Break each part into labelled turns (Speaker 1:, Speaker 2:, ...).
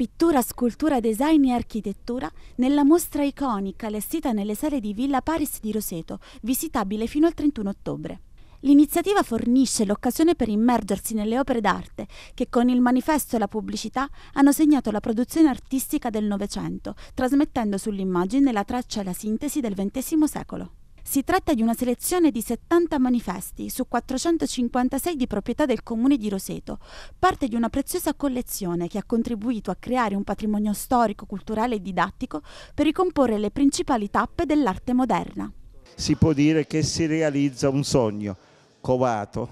Speaker 1: pittura, scultura, design e architettura nella mostra iconica allestita nelle sale di Villa Paris di Roseto, visitabile fino al 31 ottobre. L'iniziativa fornisce l'occasione per immergersi nelle opere d'arte che con il manifesto e la pubblicità hanno segnato la produzione artistica del Novecento, trasmettendo sull'immagine la traccia e la sintesi del XX secolo. Si tratta di una selezione di 70 manifesti su 456 di proprietà del comune di Roseto, parte di una preziosa collezione che ha contribuito a creare un patrimonio storico, culturale e didattico per ricomporre le principali tappe dell'arte moderna.
Speaker 2: Si può dire che si realizza un sogno covato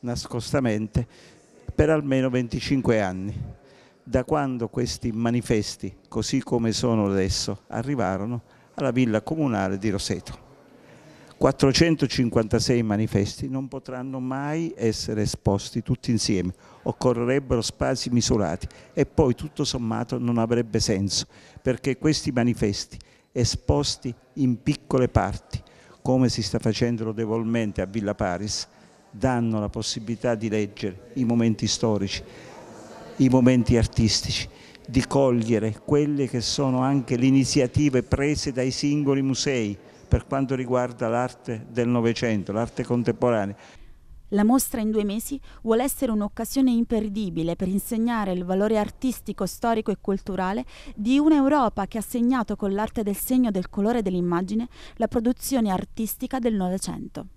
Speaker 2: nascostamente per almeno 25 anni da quando questi manifesti, così come sono adesso, arrivarono alla villa comunale di Roseto. 456 manifesti non potranno mai essere esposti tutti insieme, occorrerebbero spazi misurati e poi tutto sommato non avrebbe senso perché questi manifesti esposti in piccole parti, come si sta facendo lodevolmente a Villa Paris, danno la possibilità di leggere i momenti storici, i momenti artistici, di cogliere quelle che sono anche le iniziative prese dai singoli musei, per quanto riguarda l'arte del Novecento, l'arte contemporanea.
Speaker 1: La mostra in due mesi vuole essere un'occasione imperdibile per insegnare il valore artistico, storico e culturale di un'Europa che ha segnato con l'arte del segno del colore dell'immagine la produzione artistica del Novecento.